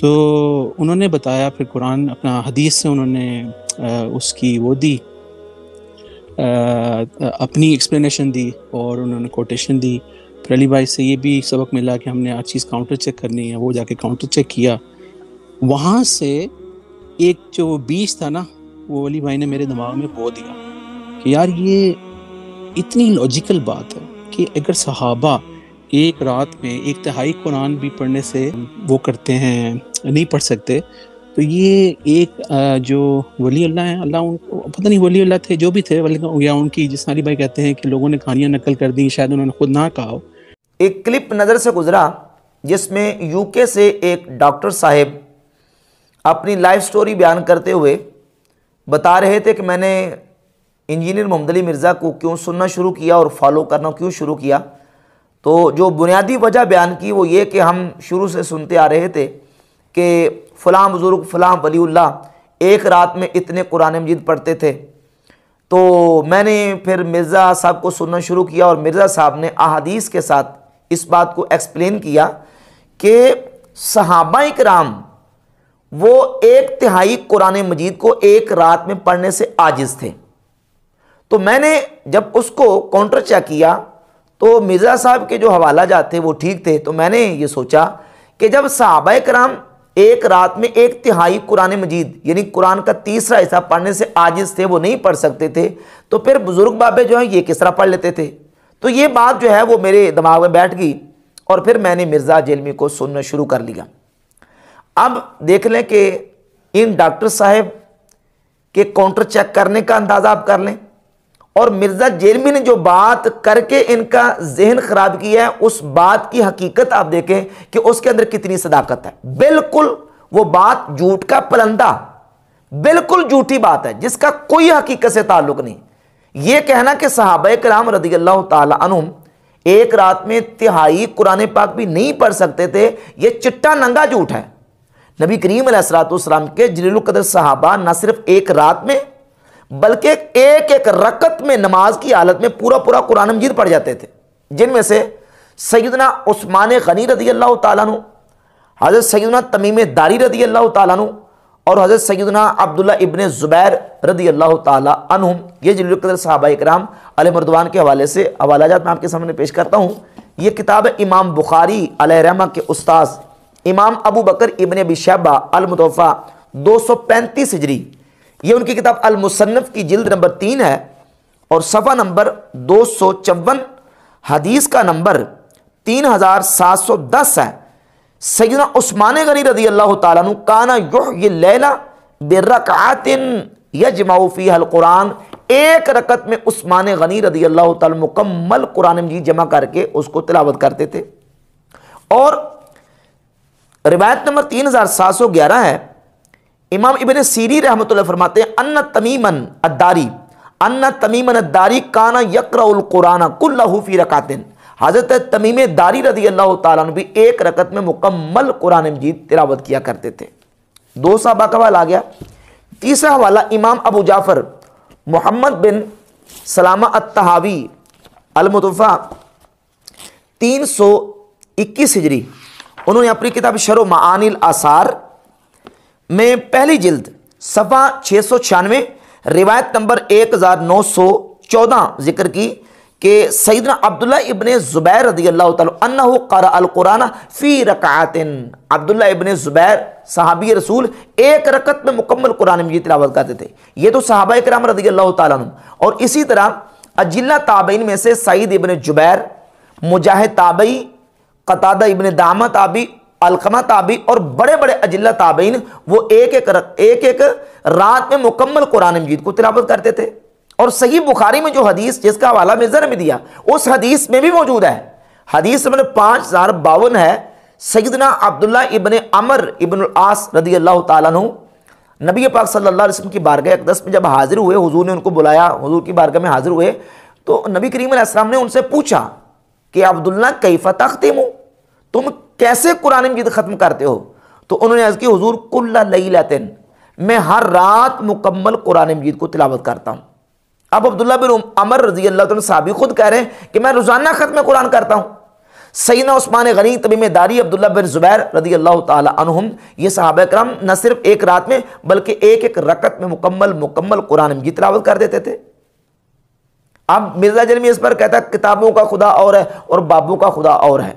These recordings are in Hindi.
तो उन्होंने बताया फिर कुरान अपना हदीस से उन्होंने उसकी वो दी अपनी एक्सप्लेनेशन दी और उन्होंने कोटेशन दी फिर अली भाई से ये भी सबक मिला कि हमने हर चीज़ काउंटर चेक करनी है वो जाके काउंटर चेक किया वहाँ से एक जो बीज था ना वो अली भाई ने मेरे दिमाग में बो दिया कि यार ये इतनी लॉजिकल बात है कि अगर सहाबा एक रात में एक तिहाई कुरान भी पढ़ने से वो करते हैं नहीं पढ़ सकते तो ये एक जो वली अल्लाह है अल्लाह उन पता नहीं वली अल्लाह थे जो भी थे या उनकी जिस नाली भाई कहते हैं कि लोगों ने कहानियाँ नकल कर दी शायद उन्होंने खुद ना कहा एक क्लिप नज़र से गुजरा जिसमें यूके से एक डॉक्टर साहब अपनी लाइफ स्टोरी बयान करते हुए बता रहे थे कि मैंने इंजीनियर मोहम्मद अली मिर्ज़ा को क्यों सुनना शुरू किया और फॉलो करना क्यों शुरू किया तो जो बुनियादी वजह बयान की वो ये कि हम शुरू से सुनते आ रहे थे कि फ़लाँ बुज़ुर्ग फ़लाँ वलील्ला एक रात में इतने कुरान मजीद पढ़ते थे तो मैंने फिर मिर्ज़ा साहब को सुनना शुरू किया और मिर्ज़ा साहब ने अहादीस के साथ इस बात को एक्सप्लेन किया कि सहाबा कराम वो एक तिहाई कुरान मजीद को एक रात में पढ़ने से आजिज़ थे तो मैंने जब उसको काउंटर चेक किया तो मिर्ज़ा साहब के जो हवाला जाते वो ठीक थे तो मैंने ये सोचा कि जब सहाबा कराम एक रात में एक तिहाई कुरान मजीद यानी कुरान का तीसरा हिस्सा पढ़ने से आजिज थे वो नहीं पढ़ सकते थे तो फिर बुज़ुर्ग बाबे जो हैं ये किस तरह पढ़ लेते थे तो ये बात जो है वो मेरे दिमाग में बैठ गई और फिर मैंने मिर्ज़ा जेलमी को सुनना शुरू कर लिया अब देख लें कि इन डॉक्टर साहब के काउंटर चेक करने का अंदाज़ा आप कर लें और मिर्ज़ा जेलमी ने जो बात करके इनका जहन ख़राब किया है उस बात की हकीकत आप देखें कि उसके अंदर कितनी सदाकत है बिल्कुल वो बात झूठ का पलंदा बिल्कुल झूठी बात है जिसका कोई हकीकत से ताल्लुक नहीं यह कहना कि साहब कराम रदी अल्लाह एक रात में तिहाई कुरान पाक भी नहीं पढ़ सकते थे यह चिट्टा नंगा झूठ है नबी करीम सलाम के कदर साहबा न सिर्फ एक रात में बल्कि एक एक रकत में नमाज की हालत में पूरा पूरा कुरान मजीद पढ़ जाते थे जिनमें से सैदना उस्मान गनी रदी अल्लाह तु हज़रत सैदना तमीम दारी रदी अल्लाह तु और हज़रत सैदना अब्दुल्ला इबन ज़ुबैर रदी अल्लाह तुम ये जिलकदर साहबा कराम मरदवान के हवाले से हवालाजात मैं आपके सामने पेश करता हूँ ये किताब है इमाम बुखारी अलहमा के उस्ताद इमाम अबू बकर इबन बिशबा अलमतोफ़ा दो सौ पैंतीस हिजरी ये उनकी किताब अल मुसन्फ की जिल्द नंबर तीन है और सफ़ा नंबर दो सौ चौवन हदीस का नंबर तीन हज़ार सात सौ दस है सैदना उस्मान गनी रजी अल्लाह तु काना युह लैला बेरकातिन यजमाफ़ी कुरान एक रकत में उस्मान गनी रजी अल्लाह तकम्मल कुरान मजीद जमा करके उसको तिलावत करते थे और रिवायत नंबर तीन हज़ार सात सौ ग्यारह है इमाम इबन सीरी रहमत फरमाते हैं अन्न तमीमन अद्दारी अन्न तमीमन अद्दारी काना यक्रकुराना कुल्लाफी रकातिन हज़रत तमीम दारी रदी अल्लाह तु एक रकत में मुकम्मल कुरान मजीद तिलावत किया करते थे दो साहबा का हवाला आ गया तीसरा हवाला इमाम अबू जाफ़र मोहम्मद बिन सलामा अतहावी अलमतफ़ा तीन सौ इक्कीस हिजरी उन्होंने अपनी किताब शर मानिल आसार में पहली जिल्द सफ़ा छः सौ छियानवे रिवायत नंबर एक हज़ार नौ सौ चौदह जिक्र की कि सईदना अब्दुल्ला इबन ज़ुबैर रदी अल्लाह तन कर अलकुरान फ़ी रकातिन अब्दुल्ला इबन ज़ुबैर साहबी रसूल एक रकत में मुकम्मल कुरान मजीद तिलावत करते थे ये तो साहबा कराम रदी अल्लाह तुम और इसी तरह अजिल्ला ताबईन में से सईद इबन जुबैर मुजाहिद ताबई कतादा इबन दामा ताबी अलकमा ताबी और बड़े बड़े अजिला ताबीन वो एक एक एक एक रात में मुकम्मल कुरान मजीद को तिलावत करते थे और सही बुखारी में जो हदीस जिसका हवाला मैं ज़र में दिया उस हदीस में भी मौजूद है हदीस नंबर पाँच हज़ार बावन है सईदना अब्दुल्ला इबन अमर इबन आस रदी अल्लाह तु नबी पाक सल्ला वसम की बारगाह अकदस में जब हाजिर हुए हुजूर ने उनको बुलाया हजूर की बारगह में हाजिर हुए तो नबी करीम ने उनसे पूछा कि अब्दुल्ला कैफा तख्तिम तुम कैसे कुरान मजीद ख़त्म करते हो तो उन्होंने आज की हजूर कुल्ला लई लातिन मैं हर रात मुकम्मल कुरान मजीद को तिलावत करता हूँ अब अब्दुल्ला बिन अमर रजी अल्लाह साहबी खुद कह रहे हैं कि मैं रोज़ाना ख़त्म कुरान करता हूँ सईना उस्मान गनी तबीम दारी अब्दुल्ला बिन ज़ुबैर रजी अल्लाह तुम ये साहब करम न सिर्फ एक रात में बल्कि एक एक रकत में मुकम्मल मुकम्मल कुरान मजीद तिलावत कर देते थे अब मिर्ज़ा जन्मी इस पर कहता किताबों का खुदा और है और बाबू का खुदा और है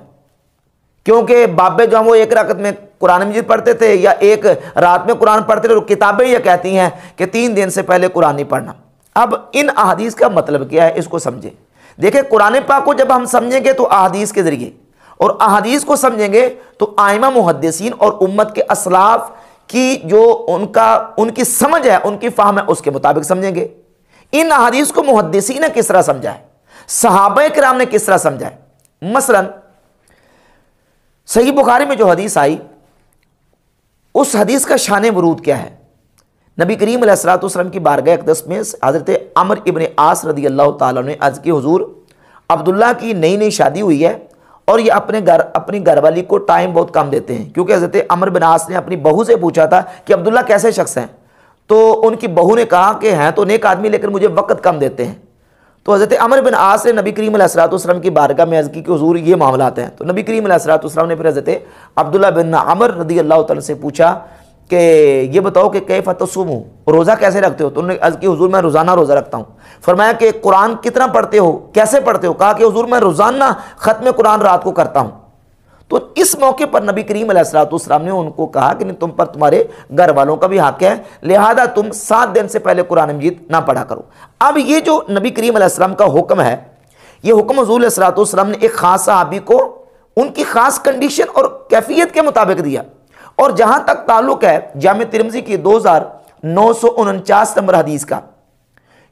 क्योंकि बाबे जो हम वो एक रकत में कुरान मजीद पढ़ते थे या एक रात में कुरान पढ़ते थे और किताबें यह कहती हैं कि तीन दिन से पहले कुरान नहीं पढ़ना अब इन अहदीस का मतलब क्या है इसको समझे देखिए कुरान पाक को जब हम समझेंगे तो अहदीस के ज़रिए और अहदीस को समझेंगे तो आयमा मुहदसिन और उम्मत के असलाफ की जो उनका उनकी समझ है उनकी फाहम है उसके मुताबिक समझेंगे इन अहदीस को मुहदसिन ने किस तरह समझाए है कराम ने किस तरह समझाए मसलन सही बुखारी में जो हदीस आई उस हदीस का शान वरूद क्या है नबी करीम असलातम की बारगह अकदस में हज़रत अमर इबन आस रदी अल्लाह तज की हजूर अब्दुल्ला की नई नई शादी हुई है और ये अपने घर अपनी घरवाली को टाइम बहुत कम देते हैं क्योंकि हज़रत अमर बिन आस ने अपनी बहू से पूछा था कि अब्दुल्ला कैसे शख्स हैं तो उनकी बहू ने कहा कि हैं तो नेक आदमी लेकिन मुझे वक्त कम देते हैं तो हज़रत अमर बिन आस ने नबी करीम असरातम की बारगाह में अर्ज़ के हजूर ये मामला आते हैं तो नबी करीम असरातम ने फिर हज़रत अब्दुल्ला बिन अमर रदी अल्लाह तन से पूछा कि ये बताओ कि कैफ तसुम हो रोज़ा कैसे रखते हो तो उन्होंने अर्ज़ की हजूर मैं रोज़ाना रोज़ा रखता हूँ फरमाया कि कुरान कितना पढ़ते हो कैसे पढ़ते हो कहा कि हजूर मैं रोज़ाना ख़त्म कुरान रात को करता हूँ तो इस मौके पर नबी करीम सलाम ने उनको कहा कि तुम पर तुम्हारे घर वालों का भी हक है लिहाजा तुम सात दिन से पहले कुरान मजीद ना पढ़ा करो अब ये जो नबी करीम सलाम का हुक्म है ये हुक्म हजूल सलाम ने एक ख़ास सहाबी को उनकी ख़ास कंडीशन और कैफियत के मुताबिक दिया और जहां तक ताल्लुक है जाम तिरमजी की दो हज़ार नौ सौ उनचास नंबर हदीस का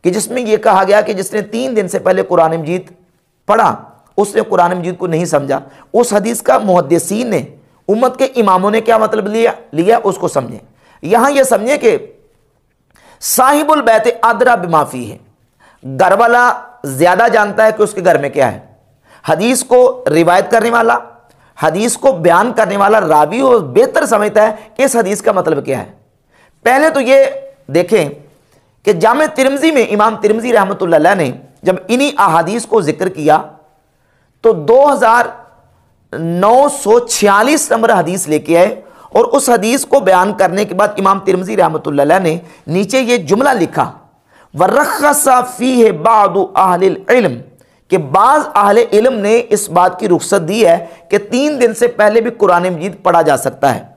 कि जिसमें यह कहा गया कि जिसने तीन दिन से पहले कुरान मजीद पढ़ा उसने कुरान मजीद को नहीं समझा उस हदीस का मुहदसिन ने उम्मत के इमामों ने क्या मतलब लिया लिया उसको समझें यहां यह समझें कि साहिबुल बैत अदरा बिमाफी है घर वाला ज़्यादा जानता है कि उसके घर में क्या है हदीस को रिवायत करने वाला हदीस को बयान करने वाला रावी और बेहतर समझता है कि इस हदीस का मतलब क्या है पहले तो ये देखें कि जाम तिरमजी में इमाम तिरमजी रहमत ने जब इन्हीं अहादीस को जिक्र किया तो 2946 नंबर हदीस लेके आए और उस हदीस को बयान करने के बाद इमाम तिरमजी रहमत ने नीचे ये जुमला लिखा वर्रखी है बादम के बाद अहल इलम ने इस बात की रुख्सत दी है कि तीन दिन से पहले भी कुरान मजीद पढ़ा जा सकता है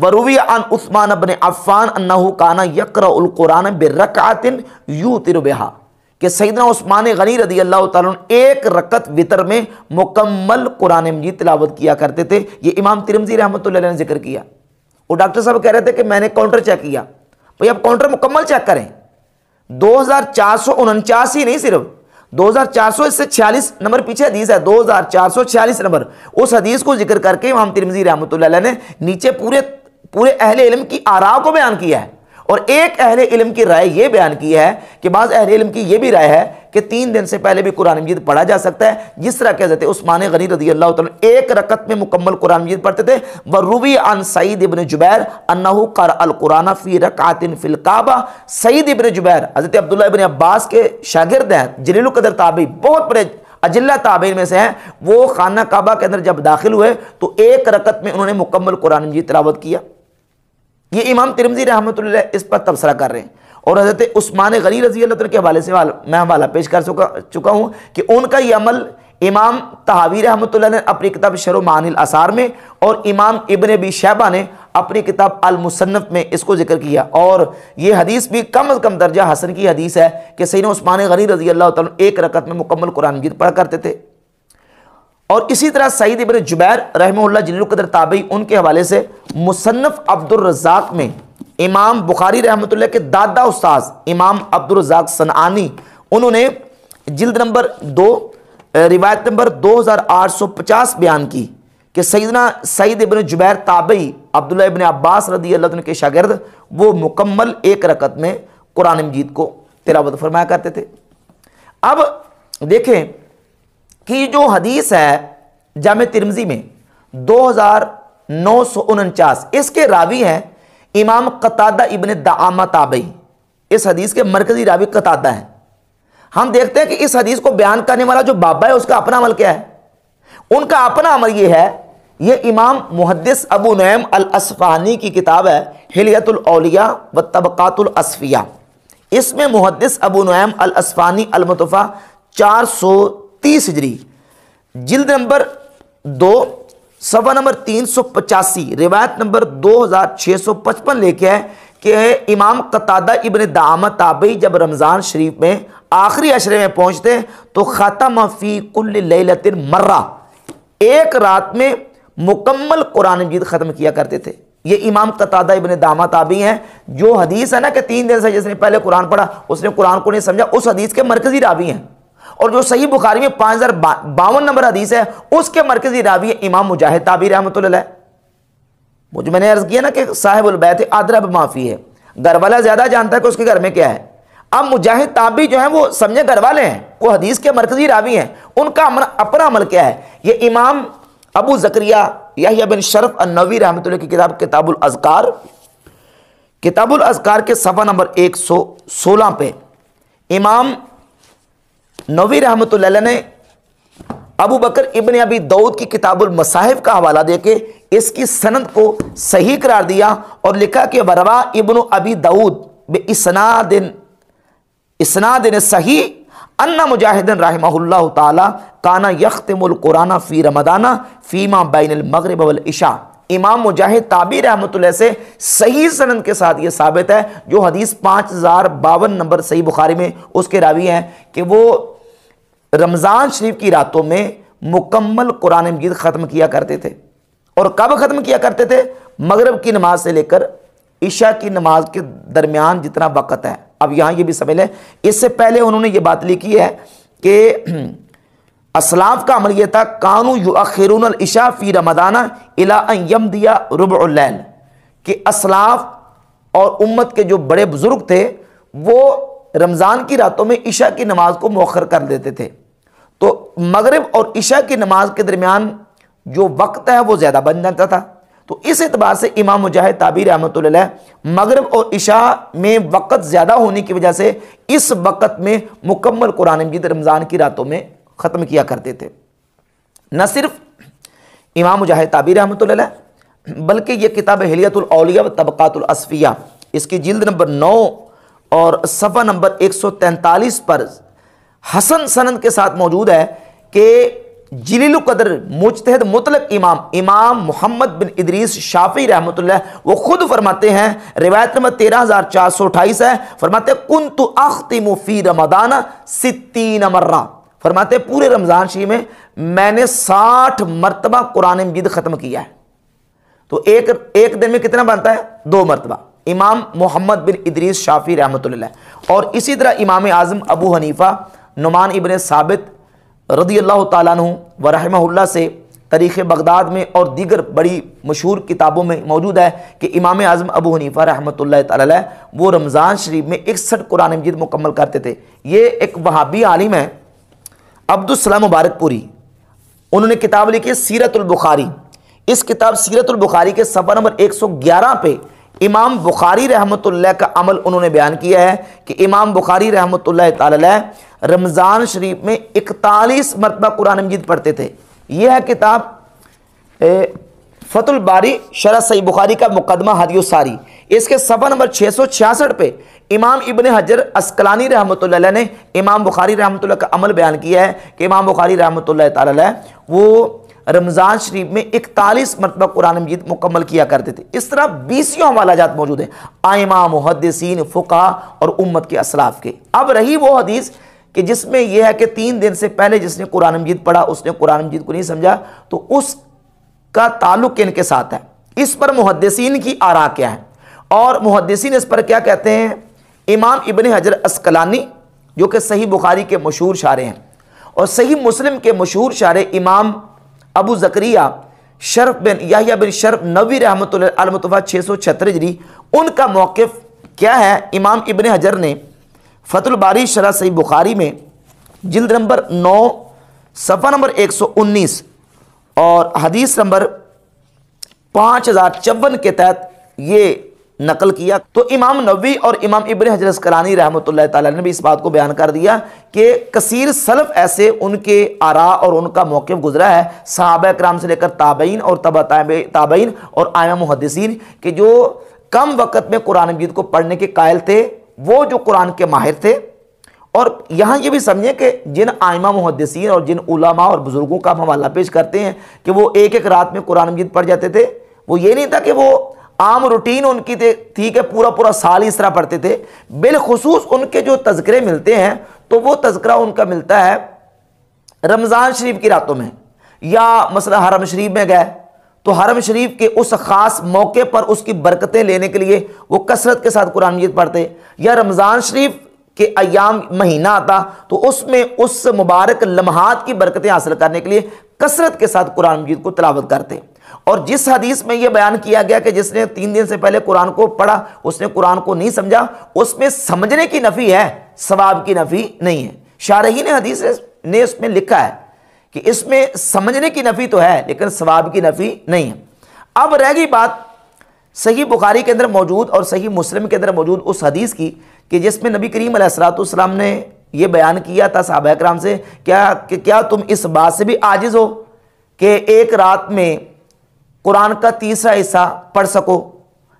वरूवी अन उस्मान अबन अफ़ान अन्ना काना यकर उल कुरान उलकुरान बिरक़ातिन यू तिरबहा कि सईदना उस्मान गनी रदी अल्लाह एक रकत वितर में मुकम्मल कुरान मजीद तिलावत किया करते थे ये इमाम तिरमजी रहमत ने जिक्र किया और डॉक्टर साहब कह रहे थे कि मैंने काउंटर चेक किया भाई आप काउंटर मुकम्मल चेक करें दो ही नहीं सिर्फ 2400 इससे 46 नंबर पीछे हदीस है 2446 नंबर उस हदीस को जिक्र करके इमाम तिरमजी रहमत ने नीचे पूरे पूरे अहले इलम की आरा को बयान किया है और एक अहले इल्म की राय यह बयान की है कि बाज़ अहले इल्म की यह भी राय है कि तीन दिन से पहले भी कुरान मजीद पढ़ा जा सकता है जिस तरह के हजरत उस्मान गनी रजी अल्लाह तुम एक रकत में मुकम्मल कुरान मजीद पढ़ते थे व रूबी अन सईद इबन जुबैर अन्नाहू कर अलकुराना फ़ी रकातिन फ़िलकाबा सईद इबन जुबैर हज़रत अब्दुल्ला इबन अब्बास के शागिर्द हैं जलीलकदर ताबी बहुत बड़े अजिल्ला ताबीन में से हैं वो खाना काबा के अंदर जब दाखिल हुए तो एक रकत में उन्होंने मुकम्मल कुरान मजीद तलावत किया ये इमाम तिरमजी रहमत इस पर तबसरा कर रहे हैं और हज़रत उस्मान गनी रजी अल्लाह के हवाले से मैं हवाला पेश कर चुका चुका हूँ कि उनका ये अमल इमाम तहावीर रहमत ने अपनी किताब शर मानिल आसार में और इमाम इबन बी शैबा ने अपनी किताब अलमुसनफ़ में इसको जिक्र किया और ये हदीस भी कम अज़ कम दर्जा हसन की हदीस है कि सैन उस्मान गनी रजी अल्लाह एक रकत में मुकम्मल कुरान गीत पढ़ा करते थे और इसी तरह सईद इबन जुबैर रहमल्ला जिल्लुकदर ताबई उनके हवाले से मुसन्फ़ अब्दुलरजाक में इमाम बुखारी रहमत के दादा उस्ताद इमाम अब्दुलरजाक सनानी उन्होंने जिल्द नंबर दो रिवायत नंबर 2850 बयान की कि सईदना सईद इबन जुबैर ताबई अब्दुल्ला इबन अब्बास रदी अल्लाह के शागिर्द वो मुकम्मल एक रकत में कुरान मजीद को तिलावत फरमाया करते थे अब देखें कि जो हदीस है जाम तिरमजी में दो हज़ार नौ सौ उनचास इसके रावी हैं इमाम कतादा इबन दामा ताबई इस हदीस के मरकजी रावी कतादा हैं हम देखते हैं कि इस हदीस को बयान करने वाला जो बाबा है उसका अपना अमल क्या है उनका अपना अमल ये है ये इमाम मुहदस अबू नैम अल असफ़ानी की किताब है हिलियतौलिया व तबक़ातुलसफ़िया इसमें मुहदस अबू नैम अल असफ़ानी अलमतफ़ा चार सौ तीस हिजरी जिल्द नंबर दो सवा नंबर तीन सौ पचासी रिवायत नंबर दो हज़ार छः सौ पचपन लेके है कि इमाम कतादा इबन दाम ताबी जब रमज़ान शरीफ में आखिरी अशरे में पहुँचते तो ख़ातम कुल कुल्लतिन मर्रा एक रात में मुकम्मल कुरान मजीद ख़त्म किया करते थे ये इमाम कतादा इबन दामा ताबी हैं जो हदीस है ना कि तीन दिन से जिसने पहले कुरान पढ़ा उसने कुरान को नहीं समझा उस हदीस के मरकज़ी राबी हैं और जो सही बुखारी में पांच हज़ार बावन नंबर हदीस है उसके मरकजी रावी इमाम मुजाहिद ताबी रहमत वो जो मैंने अर्ज़ किया ना कि साहेब उलबैत अदरब माफ़ी है घर वाला ज़्यादा जानता है कि उसके घर में क्या है अब मुजाहिद ताबी जो है वो समझे घर वाले हैं वो हदीस के मरकजी रावी हैं उनका अमर, अपना अमल क्या है ये इमाम अबू जक्रिया या बिन शरफ अनवी रहमत की किताब किताबुल अजकार किताबुल अजकार के सफ़ा नंबर एक सौ सोलह पे इमाम नवी रहमत ने अबू बकर इबन अबी दाऊद की किताबुल मसाहिब का हवाला देके इसकी सनद को सही करार दिया और लिखा कि वरवा इबन अबी दाऊद इसना दिन सही अन्ना मुजाहिदन रहमल्ला ताना यख्तमुल कुराना फ़ी रमदाना फ़ीमा बैन मगरब वल इशा इमाम मुजाहिद ताबी रहमत से सही सनन के साथ ये साबित है जो हदीस पाँच हज़ार बावन नंबर सही बुखारी में उसके रावी हैं कि वो रमज़ान शरीफ की रातों में मुकम्मल कुरान मजीद ख़त्म किया करते थे और कब ख़त्म किया करते थे मगरब की नमाज से लेकर ईशा की नमाज के दरमियान जितना वक़्त है अब यहाँ ये भी समझ लें इससे पहले उन्होंने ये बात लिखी है कि असलाफ का अमल यह था कानू युखरून ईशा फ़ी रमदाना इलाम दिया दिया रुबल कि असलाफ और उम्मत के जो बड़े बुज़ुर्ग थे वो रमज़ान की रातों में ईशा की नमाज को मौखर कर देते थे तो मगरब और ईशा की नमाज के दरमियान जो वक्त है वो ज़्यादा बन जाता था तो इस एतबार से इमाम मुजाहिद ताबीर अहमत मगरब और इशा में वक़्त ज़्यादा होने की वजह से इस वक़्त में मुकम्मल कुरान मजीद रमज़ान की रातों में ख़त्म किया करते थे न सिर्फ इमाम मुजाहिद ताबीर अहमत बल्कि यह किताब हलियतौलिया व तबक़ातुलसफ़िया इसकी जिल्द नंबर नौ और सफ़ा नंबर एक सौ तैंतालीस पर हसन सनन के साथ मौजूद है कि कदर मुजतहद मुतलक इमाम इमाम मोहम्मद बिन इदरीस शाफ़ी रहमत वो ख़ुद फरमाते हैं रिवायत नंबर तेरह हज़ार चार सौ अठाईस है फरमाते कुन तो अख्तिम मुफी रमदान सित्तीन मर्रा फरमाते पूरे रमज़ान शी में मैंने साठ मरतबा कुरान मजीद ख़त्म किया है तो एक एक दिन में कितना बनता है दो मरतबा इमाम मोहम्मद बिन इदरीस शाफ़ी रहमत और इसी तरह इमाम आज़म अबू हनीफ़ा नुमान इबन साबित रदी अल्लाह तु वरहमल्ला से तरीक़ बगदाद में और दीगर बड़ी मशहूर किताबों में मौजूद है कि इमाम आज़म अबू हनीफ़ा रहमत ला वो रमज़ान शरीफ में इकसठ कुरान मजीद मुकम्मल करते थे ये एक वहाबी आलिम है अब्दुलसलाम मुबारकपुरी उन्होंने किताब लिखी सीरतुल बुखारी इस किताब सीरतुल बुखारी के सफ़र नंबर 111 पे इमाम बुखारी रहमत का अमल उन्होंने बयान किया है कि इमाम बुखारी रहमत रमज़ान शरीफ में इकतालीस मरतबा कुरान मजीद पढ़ते थे यह है किताब फ़तुलबारी बारी सही सई बुखारी का मुकदमा सारी इसके सफ़ा नंबर छः सौ छियासठ पे इमाम इबन हजर असकलानी रहमत ने इमाम बुखारी रहमत का अमल बयान किया है कि इमाम बुखारी रहमत वो रमज़ान शरीफ में इकतालीस मरतबा कुरान मजीद मुकम्मल किया करते थे इस तरह बीसियों जात मौजूद हैं आयमा मुहदसिन फ़ुका और उम्मत के असलाफ के अब रही वो हदीस कि जिसमें यह है कि तीन दिन से पहले जिसने कुरान मजीद पढ़ा उसने कुरान मजीद को नहीं समझा तो उसका ताल्लुक इनके साथ है इस पर मुहदसिन की आरा क्या है और मुहदसिन इस पर क्या कहते हैं इमाम इबन हजर असकलानी जो कि सही बुखारी के मशहूर शारे हैं और सही मुस्लिम के मशहूर शारे इमाम अबू जकरिया शरफ बिन याहिया बिन शरफ नबी रहमत आलमतफ़ा छः सौ छहत्तर उनका मौक़ क्या है इमाम इबन हजर ने फतुलबारी शरा सही बुखारी में जल्द नंबर नौ सफ़ा नंबर एक सौ उन्नीस और हदीस नंबर पाँच हज़ार चौवन के तहत ये नकल किया तो इमाम नबी और इमाम इबन हजरत कलानी रहमत ने भी इस बात को बयान कर दिया कि कसीर सलफ ऐसे उनके आरा और उनका मौक़ गुजरा है सहाब कराम से लेकर ताबीन और तबा ताबीन और आया मुहदसिन के जो कम वक़्त में कुरान मजीद को पढ़ने के कायल थे वो जो कुरान के माहिर थे और यहाँ ये भी समझें कि जिन आयमा मुहदसिन और जिन उलमा और बुज़ुर्गों का हम हवाला पेश करते हैं कि वो एक एक रात में कुरान मजीद पढ़ जाते थे वो ये नहीं था कि वो आम रूटीन उनकी थी कि पूरा पूरा साल ही तरह पढ़ते थे बिलखसूस उनके जो तस्करे मिलते हैं तो वो तस्करा उनका मिलता है रमज़ान शरीफ की रातों में या मसला हरम शरीफ में गए तो हरम शरीफ के उस ख़ास मौके पर उसकी बरकतें लेने के लिए वो कसरत के साथ कुरान मजीद पढ़ते या रमज़ान शरीफ के अयाम महीना आता तो उसमें उस मुबारक लम्हात की बरकतें हासिल करने के लिए कसरत के साथ कुरान मजीद को तलावत करते और जिस हदीस में यह बयान किया गया कि जिसने तीन दिन से पहले कुरान को पढ़ा उसने कुरान को नहीं समझा उसमें समझने की नफ़ी है सवाब की नफ़ी नहीं है शारही ने हदीस ने इसमें लिखा है कि इसमें समझने की नफ़ी तो है लेकिन सवाब की नफ़ी नहीं है अब रह गई बात सही बुखारी के अंदर मौजूद और सही मुस्लिम के अंदर मौजूद उस हदीस की कि जिसमें नबी करीम असलातम ने यह बयान किया था साहब कराम से क्या क्या तुम इस बात से भी आजिज़ हो कि एक रात में कुरान का तीसरा हिस्सा पढ़ सको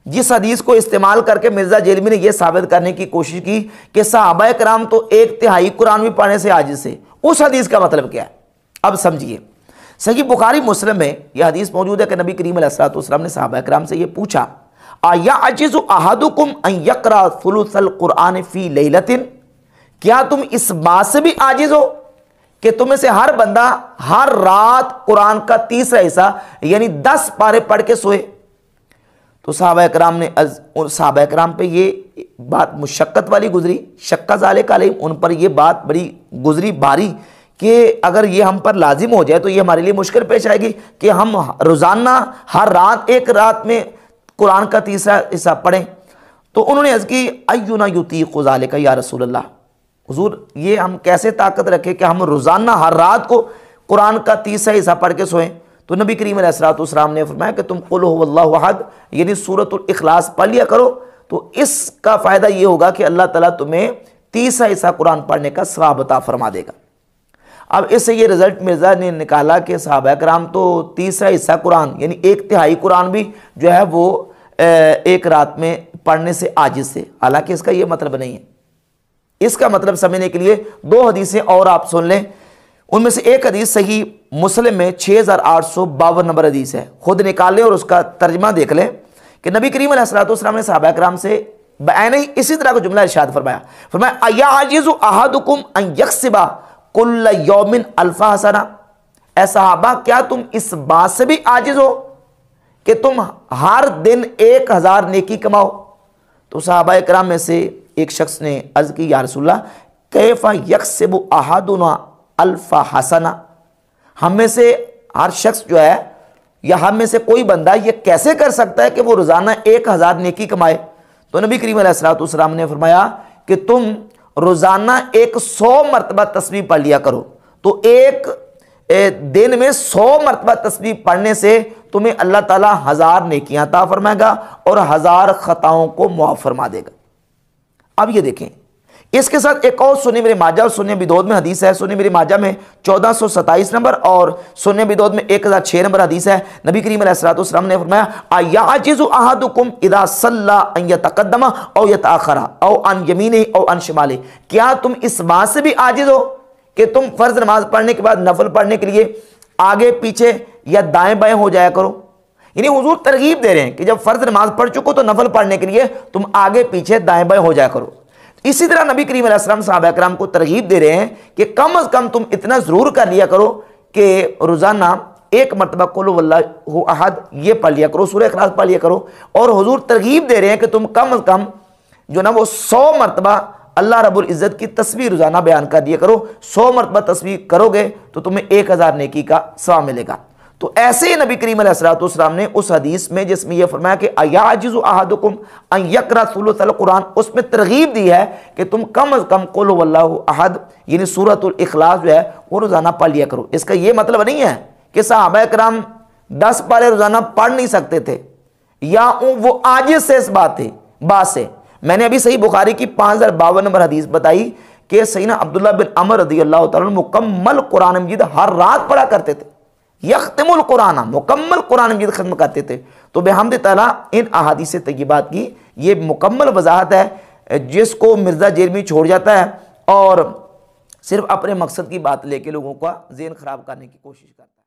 जिस हदीस को इस्तेमाल करके मिर्ज़ा जेलमी ने यह साबित करने की कोशिश की कि साहबा कराम तो एक तिहाई कुरान भी पढ़ने से आजिज से उस हदीस का मतलब क्या है अब समझिए सही बुखारी मुस्लिम में यह हदीस मौजूद है कि नबी करीम सलाम ने साहबा कराम से यह पूछा आया अजीज अहदुकुम अयकर फुलसल कुरान फ़ी लतिन क्या तुम इस बात से भी आजिज़ हो कि तुम्हें से हर बंदा हर रात कुरान का तीसरा हिस्सा यानी दस पारे पढ़ के सोए तो साहब कराम ने साहब कराम पे ये बात मुशक्क़त वाली गुजरी शक्का जाले का उन पर ये बात बड़ी गुजरी भारी कि अगर ये हम पर लाजिम हो जाए तो ये हमारे लिए मुश्किल पेश आएगी कि हम रोज़ाना हर रात एक रात में कुरान का तीसरा हिस्सा पढ़ें तो उन्होंने अज की अयुना युती खुजाले का या रसूल्ला हजूर ये हम कैसे ताकत रखें कि हम रोज़ाना हर रात को कुरान का तीसरा हिस्सा पढ़ के सोएं तो नबी करीम सलाम ने फरमाया कि तुम कुल्लाहद यानी सूरत अखलास पढ़ लिया करो तो इसका फ़ायदा ये होगा कि अल्लाह ताला तुम्हें तीसरा हिस्सा कुरान पढ़ने का स्वाब फरमा देगा अब इससे ये रिज़ल्ट मिर्ज़ा ने निकाला कि साहब कराम तो तीसरा हिस्सा कुरान यानी एक तिहाई कुरान भी जो है वो एक रात में पढ़ने से आजिज से हालांकि इसका ये मतलब नहीं है इसका मतलब समझने के लिए दो हदीसें और आप सुन लें उनमें से एक हदीस सही मुस्लिम में छः हज़ार आठ सौ बावन नंबर हदीस है खुद निकाल लें और उसका तर्जमा देख लें कि नबी करीम सलाम ने सहाबा कराम से बैन ही इसी तरह का जुमला इर्शाद फरमाया फरमायाजिबा कुल योमिन अल्फा हसना ऐसाबा क्या तुम इस बात से भी आजिज हो कि तुम हर दिन एक हज़ार नेकी कमाओ तो साहबा कराम में से एक शख्स ने अर्ज़ की या रसुल्ला कैफ़ा वो अहादुना अल्फ़ा हसना हम में से हर शख्स जो है या हम में से कोई बंदा ये कैसे कर सकता है कि वो रोज़ाना एक हज़ार नेकी कमाए तो नबी करीम सलाम ने फरमाया कि तुम रोज़ाना एक सौ मरतबा तस्वीर पढ़ लिया करो तो एक दिन में सौ मरतबा तस्वीर पढ़ने से तुम्हें अल्लाह ताला हज़ार नेकियां ता फरमाएगा और हज़ार ख़ताओं को मुआफ़ फरमा देगा अब ये देखें इसके साथ एक और सुने मेरे माजा और सुने बिदोद में हदीस है सुने मेरे माजा में चौदह सौ सताईस नंबर और सुने बिदोद में एक हज़ार छह नंबर हदीस है नबी करीम सलाम ने फरमाया और यत आखरा और अन यमीन और अन क्या तुम इस बात से भी आजिज़ हो कि तुम फ़र्ज़ नमाज पढ़ने के बाद नफल पढ़ने के लिए आगे पीछे या दाएं बाएं हो जाया करो यानी हुजूर तरगीब दे रहे हैं कि जब फ़र्ज नमाज पढ़ चुको तो नफल पढ़ने के लिए तुम आगे पीछे दाएं बाएं हो जाया करो इसी तरह नबी करीम साहब कराम को तरगीब दे रहे हैं कि कम अज़ कम तुम इतना ज़रूर कर लिया करो कि रोज़ाना एक मरतबा कुल्लु अहद ये पढ़ लिया करो सूर्य अखराज पढ़ लिया करो और हुजूर तरगीब दे रहे हैं कि तुम कम अज़ कम जो ना वो सौ मरतबा अल्लाह रबुल्जत इज़्ज़त की तस्वीर रोज़ाना बयान कर दिया करो सौ मरतबा तस्वीर करोगे तो तुम्हें एक हज़ार नेकी का सवा मिलेगा तो ऐसे ही नबी करीम सलाम ने उस हदीस में जिसमें यह फरमाया कि कुरान उसमें तरगीब दी है कि तुम कम अज़ कम कुल अहद यानी सूरत अखलास जो है वो रोज़ाना पढ़ लिया करो इसका यह मतलब नहीं है कि साहब कराम दस पारे रोज़ाना पढ़ नहीं सकते थे या वो आज से इस बात थे बात से मैंने अभी सही बुखारी की पाँच हज़ार बावन नंबर हदीस बताई कि सईना अब्दुल्ला बिन अमर रदी अल्लाह मुकम्मल कुरान मजीद हर रात पढ़ा करते थे यख्तमुल कुरान मुकम्मल कुरान मजीद ख़त्म करते थे तो बेहमद तला इन अहादी से तयबात की ये मुकम्मल वजाहत है जिसको मिर्ज़ा जेरमी छोड़ जाता है और सिर्फ अपने मकसद की बात लेके लोगों का जेन ख़राब करने की कोशिश करता है